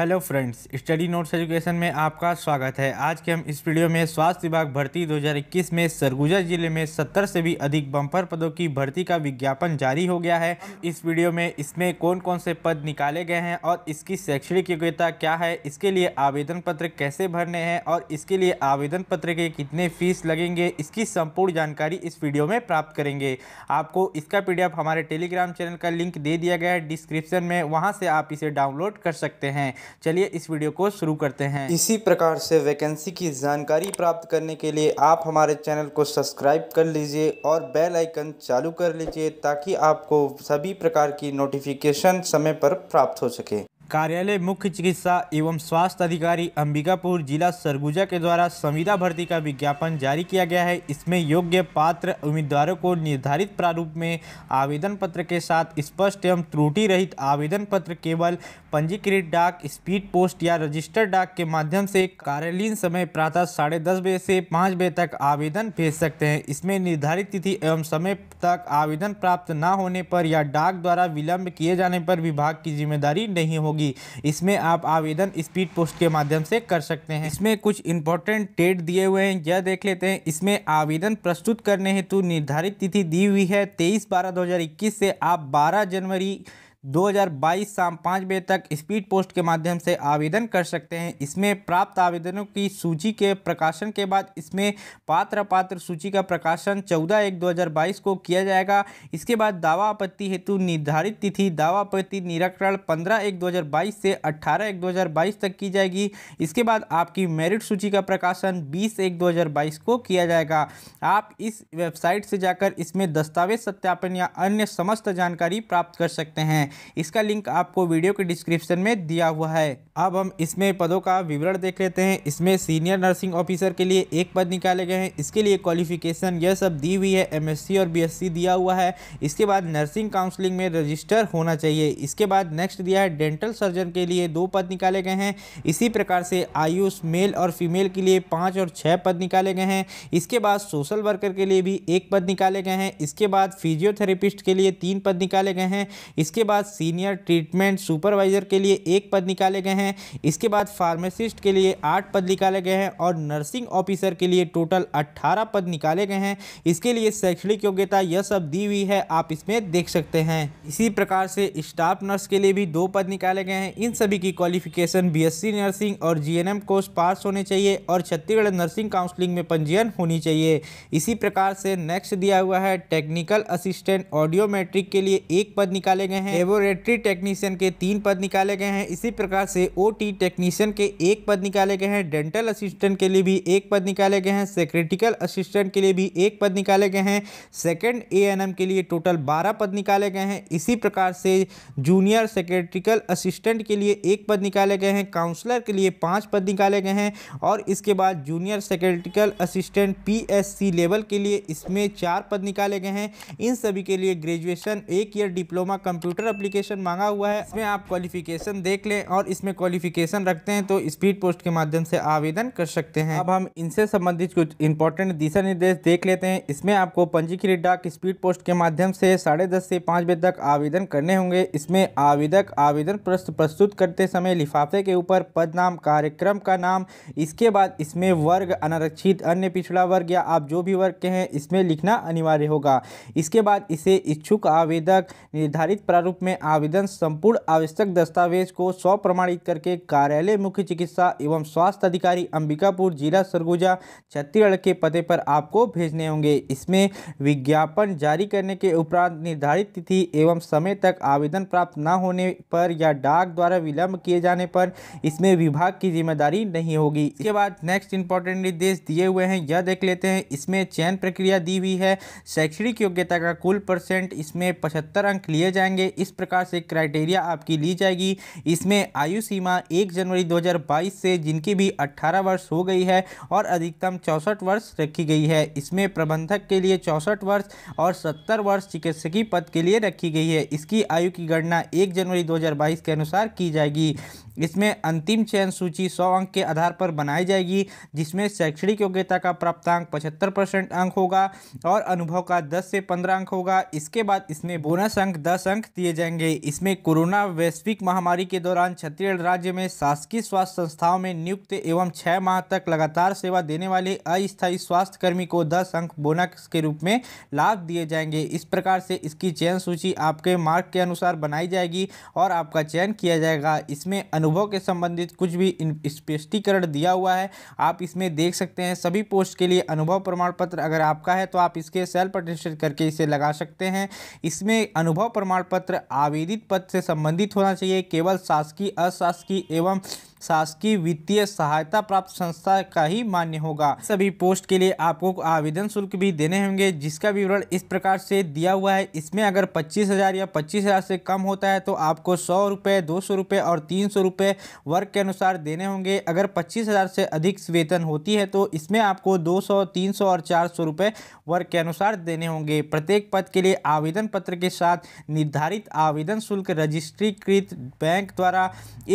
hello friends study notes education में आपका स्वागत है आज के हम इस वीडियो में स्वास्थ्य विभाग भर्ती 2021 में सरगुजा जिले में 70 से भी अधिक बम्पर पदों की भर्ती का विज्ञापन जारी हो गया है इस वीडियो में इसमें कौन कौन से पद निकाले गए हैं और इसकी शैक्षणिक योग्यता क्या है इसके लिए आवेदन पत्र कैसे भरने हैं और इसके लिए आवेदन पत्र के कितने फीस लगेंगे इसकी संपूर्ण जानकारी इस वीडियो में प्राप्त करेंगे आपको इसका पी हमारे टेलीग्राम चैनल का लिंक दे दिया गया है डिस्क्रिप्शन में वहाँ से आप इसे डाउनलोड कर सकते हैं चलिए इस वीडियो को शुरू करते हैं इसी प्रकार से वैकेंसी की जानकारी प्राप्त करने के लिए आप हमारे चैनल को सब्सक्राइब कर लीजिए और बेल आइकन चालू कर लीजिए ताकि आपको सभी प्रकार की नोटिफिकेशन समय पर प्राप्त हो सके कार्यालय मुख्य चिकित्सा एवं स्वास्थ्य अधिकारी अंबिकापुर जिला सरगुजा के द्वारा संविदा भर्ती का विज्ञापन जारी किया गया है इसमें योग्य पात्र उम्मीदवारों को निर्धारित प्रारूप में आवेदन पत्र के साथ स्पष्ट एवं त्रुटि रहित आवेदन पत्र केवल पंजीकृत डाक स्पीड पोस्ट या रजिस्टर डाक के माध्यम से कार्यालयीन समय प्रातः साढ़े दस बजे से पाँच बजे तक आवेदन भेज सकते हैं इसमें निर्धारित तिथि एवं समय तक आवेदन प्राप्त न होने पर या डाक द्वारा विलंब किए जाने पर विभाग की जिम्मेदारी नहीं होगी होगी इसमें आप आवेदन स्पीड पोस्ट के माध्यम से कर सकते हैं इसमें कुछ इंपॉर्टेंट डेट दिए हुए हैं यह देख लेते हैं इसमें आवेदन प्रस्तुत करने हेतु निर्धारित तिथि दी हुई है तेईस बारह दो से आप बारह जनवरी 2022 शाम पाँच बजे तक स्पीड पोस्ट के माध्यम से आवेदन कर सकते हैं इसमें प्राप्त आवेदनों की सूची के प्रकाशन के बाद इसमें पात्र पात्र सूची का प्रकाशन 14 एक 2022 को किया जाएगा इसके बाद दावा आपत्ति हेतु निर्धारित तिथि दावा आपत्ति निराकरण 15 एक 2022 से 18 एक 2022 तक की जाएगी इसके बाद आपकी मेरिट सूची का प्रकाशन बीस एक दो को किया जाएगा आप इस वेबसाइट से जाकर इसमें दस्तावेज सत्यापन या अन्य समस्त जानकारी प्राप्त कर सकते हैं इसका लिंक आपको वीडियो के डिस्क्रिप्शन में दिया हुआ है अब हम इसमें पदों का विवरण देख लेते हैं इसमें सीनियर नर्सिंग ऑफिसर के लिए एक पद निकाले गए हैं इसके लिए क्वालिफिकेशन यह सब दी हुई है एमएससी और बीएससी दिया हुआ है इसके बाद नर्सिंग काउंसलिंग में रजिस्टर होना चाहिए इसके बाद नेक्स्ट दिया है डेंटल सर्जन के लिए दो पद निकाले गए हैं इसी प्रकार से आयुष मेल और फीमेल के लिए पाँच और छः पद निकाले गए हैं इसके बाद सोशल वर्कर के लिए भी एक पद निकाले गए हैं इसके बाद फिजियोथेरेपिस्ट के लिए तीन पद निकाले गए हैं इसके बाद सीनियर ट्रीटमेंट सुपरवाइजर के लिए एक पद निकाले गए हैं हैं इसके बाद फार्मासिस्ट के लिए आठ पद निकाले गए हैं और नर्सिंग ऑफिसर के लिए टोटल अट्ठारह पद निकाले गए हैं इसके लिए शैक्षणिक योग्यता यह सब दी हुई है आप इसमें देख सकते हैं इसी प्रकार से स्टाफ नर्स के लिए भी दो पद निकाले गए हैं इन सभी की क्वालिफिकेशन बी नर्सिंग और जी कोर्स पास होने चाहिए और छत्तीसगढ़ नर्सिंग काउंसिलिंग में पंजीयन होनी चाहिए इसी प्रकार से नेक्स्ट दिया हुआ है टेक्निकल असिस्टेंट ऑडियोमेट्रिक के लिए एक पद निकाले गए हैं लेबोरेटरी टेक्नीशियन के तीन पद निकाले गए हैं इसी प्रकार से ओ ओटी टेक्नीशियन के एक पद निकाले गए हैं डेंटल असिस्टेंट के लिए भी एक पद निकाले गए हैं सेक्रेटिकल असिस्टेंट के लिए भी एक पद निकाले गए हैं सेकेंड ए के लिए टोटल बारह पद निकाले गए हैं इसी प्रकार से जूनियर सेक्रेटिकल असिस्टेंट के लिए एक पद निकाले गए हैं काउंसलर के लिए पाँच पद निकाले गए हैं और इसके बाद जूनियर सेक्रेटिकल असिस्टेंट पी लेवल के लिए इसमें चार पद निकाले गए हैं इन सभी के लिए ग्रेजुएशन एक ईयर डिप्लोमा कंप्यूटर अप्लीकेशन मांगा हुआ है इसमें आप क्वालिफिकेशन देख लें और इसमें क्वालिफिकेशन रखते हैं तो स्पीड पोस्ट के माध्यम से आवेदन कर सकते हैं अब हम इनसे संबंधित कुछ इंपॉर्टेंट दिशा निर्देश देख लेते हैं इसमें आपको पंजीकृत डाक स्पीड पोस्ट के माध्यम से साढ़े दस से पाँच बजे तक आवेदन करने होंगे इसमें आवेदक आवेदन प्रश्न प्रस्तुत करते समय लिफाफे के ऊपर पद नाम कार्यक्रम का नाम इसके बाद इसमें वर्ग अनारक्षित अन्य पिछड़ा वर्ग या आप जो भी वर्ग के हैं इसमें लिखना अनिवार्य होगा इसके बाद इसे इच्छुक आवेदक निर्धारित प्रारूप में आवेदन संपूर्ण आवश्यक दस्तावेज को स्व प्रमाणित भास्कर के कार्यालय मुख्य चिकित्सा एवं स्वास्थ्य अधिकारी अंबिकापुर जिला सरगुजा छत्तीसगढ़ के पते पर आपको भेजने होंगे इसमें विज्ञापन जारी करने के उपरांत निर्धारित तिथि एवं समय तक आवेदन प्राप्त न होने पर या डाक द्वारा विलंब किए जाने पर इसमें विभाग की जिम्मेदारी नहीं होगी इसके बाद नेक्स्ट इंपॉर्टेंट निर्देश दिए हुए हैं यह देख लेते हैं इसमें चयन प्रक्रिया दी हुई है शैक्षणिक योग्यता का कुल परसेंट इसमें पचहत्तर अंक लिए जाएंगे इस प्रकार से क्राइटेरिया आपकी ली जाएगी इसमें आयु सीमा सीमा 1 जनवरी 2022 से जिनकी भी 18 वर्ष हो गई है और अधिकतम चौंसठ वर्ष रखी गई है इसमें प्रबंधक के लिए चौंसठ वर्ष और 70 वर्ष चिकित्सकीय पद के लिए रखी गई है इसकी आयु की गणना 1 जनवरी 2022 के अनुसार की जाएगी इसमें अंतिम चयन सूची 100 अंक के आधार पर बनाई जाएगी जिसमें शैक्षणिक योग्यता का प्राप्तांक पचहत्तर परसेंट अंक होगा और अनुभव का 10 से 15 अंक होगा इसके बाद इसमें बोनस अंक 10 अंक दिए जाएंगे इसमें कोरोना वैश्विक महामारी के दौरान छत्तीसगढ़ राज्य में शासकीय स्वास्थ्य संस्थाओं में नियुक्त एवं छः माह तक लगातार सेवा देने वाले अस्थायी स्वास्थ्य कर्मी को दस अंक बोनस के रूप में लाभ दिए जाएंगे इस प्रकार से इसकी चयन सूची आपके मार्क के अनुसार बनाई जाएगी और आपका चयन किया जाएगा इसमें अनुभव के संबंधित कुछ भी स्पष्टीकरण दिया हुआ है आप इसमें देख सकते हैं सभी पोस्ट के लिए अनुभव प्रमाण पत्र अगर आपका है तो आप इसके सेल्फ अटेस्टेड करके इसे लगा सकते हैं इसमें अनुभव प्रमाण पत्र आवेदित पद से संबंधित होना चाहिए केवल शासकीय अशासकीय शासकीय एवं शासकीय वित्तीय सहायता प्राप्त संस्था का ही मान्य होगा सभी पोस्ट के लिए आपको आवेदन शुल्क भी देने होंगे जिसका विवरण इस प्रकार से दिया हुआ है इसमें अगर पच्चीस हज़ार या पच्चीस हज़ार से कम होता है तो आपको सौ रुपये दो सौ रुपये और तीन सौ रुपये वर्ग के अनुसार देने होंगे अगर पच्चीस हज़ार से अधिक वेतन होती है तो इसमें आपको दो सौ तीन सौ और चार सौ रुपये वर्ग के अनुसार देने होंगे प्रत्येक पद के लिए आवेदन पत्र के साथ निर्धारित आवेदन शुल्क रजिस्ट्रीकृत बैंक द्वारा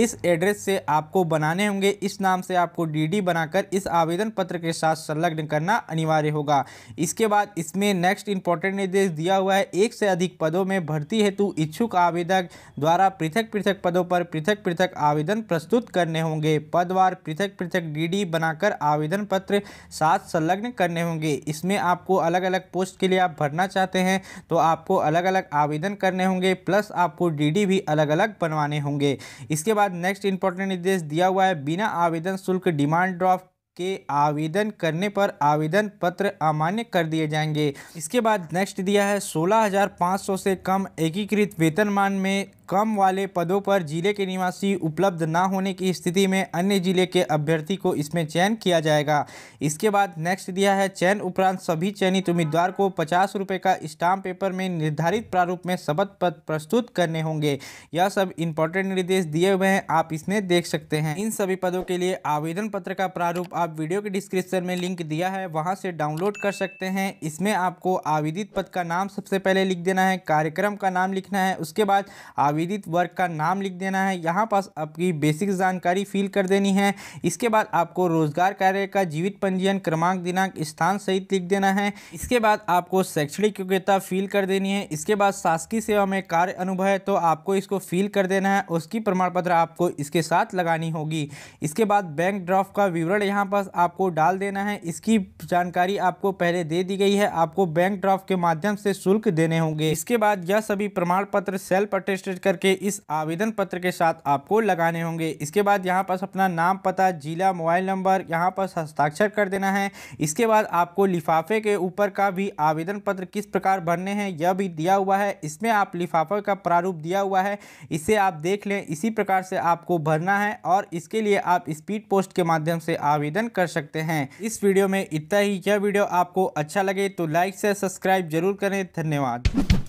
इस एड्रेस से आपको बनाने होंगे इस नाम से आपको डीडी बनाकर इस आवेदन पत्र के साथ संलग्न करना अनिवार्य होगा इसके बाद इसमें नेक्स्ट इंपॉर्टेंट निर्देश दिया हुआ है एक से अधिक पदों में भर्ती हेतु इच्छुक आवेदक द्वारा पृथक पृथक पदों पर पृथक पृथक आवेदन प्रस्तुत करने होंगे पदवार पृथक पृथक डी बनाकर आवेदन पत्र साथ संलग्न करने होंगे इसमें आपको अलग अलग पोस्ट के लिए आप भरना चाहते हैं तो आपको अलग अलग आवेदन करने होंगे प्लस आपको डीडी भी अलग अलग बनवाने होंगे इसके बाद नेक्स्ट इंपॉर्टेंट निर्देश दिया हुआ है बिना आवेदन शुल्क डिमांड ड्राफ्ट के आवेदन करने पर आवेदन पत्र अमान्य कर दिए जाएंगे इसके बाद नेक्स्ट दिया है सोलह हज़ार पाँच सौ से कम एकीकृत वेतनमान में कम वाले पदों पर जिले के निवासी उपलब्ध ना होने की स्थिति में अन्य जिले के अभ्यर्थी को इसमें चयन किया जाएगा इसके बाद नेक्स्ट दिया है चयन उपरांत सभी चयनित उम्मीदवार को पचास रुपये का स्टाम्प पेपर में निर्धारित प्रारूप में शपथ पत्र प्रस्तुत करने होंगे यह सब इंपॉर्टेंट निर्देश दिए हुए हैं आप इसमें देख सकते हैं इन सभी पदों के लिए आवेदन पत्र का प्रारूप आप वीडियो के डिस्क्रिप्शन में लिंक दिया है वहाँ से डाउनलोड कर सकते हैं इसमें आपको आवेदित पद का नाम सबसे पहले लिख देना है कार्यक्रम का नाम लिखना है उसके बाद आवेदित वर्ग का नाम लिख देना है यहाँ पास आपकी बेसिक जानकारी फिल कर देनी है इसके बाद आपको रोजगार कार्य का जीवित पंजीयन क्रमांक दिनांक स्थान सहित लिख देना है इसके बाद आपको शैक्षणिक योग्यता फिल कर देनी है इसके बाद शासकीय सेवा में कार्य अनुभव है तो आपको इसको फिल कर देना है उसकी प्रमाण पत्र आपको इसके साथ लगानी होगी इसके बाद बैंक ड्राफ्ट का विवरण यहाँ पास आपको डाल देना है इसकी जानकारी आपको पहले दे दी गई है आपको बैंक ड्राफ्ट के माध्यम से शुल्क देने होंगे इसके बाद यह सभी प्रमाण पत्र सेल्फ अटेस्टेड करके इस आवेदन पत्र के साथ आपको लगाने होंगे इसके बाद यहाँ पर अपना नाम पता जिला मोबाइल नंबर यहाँ पर हस्ताक्षर कर देना है इसके बाद आपको लिफाफे के ऊपर का भी आवेदन पत्र किस प्रकार भरने हैं यह भी दिया हुआ है इसमें आप लिफाफे का प्रारूप दिया हुआ है इसे आप देख लें इसी प्रकार से आपको भरना है और इसके लिए आप स्पीड पोस्ट के माध्यम से आवेदन कर सकते हैं इस वीडियो में इतना ही यह वीडियो आपको अच्छा लगे तो लाइक से सब्सक्राइब जरूर करें धन्यवाद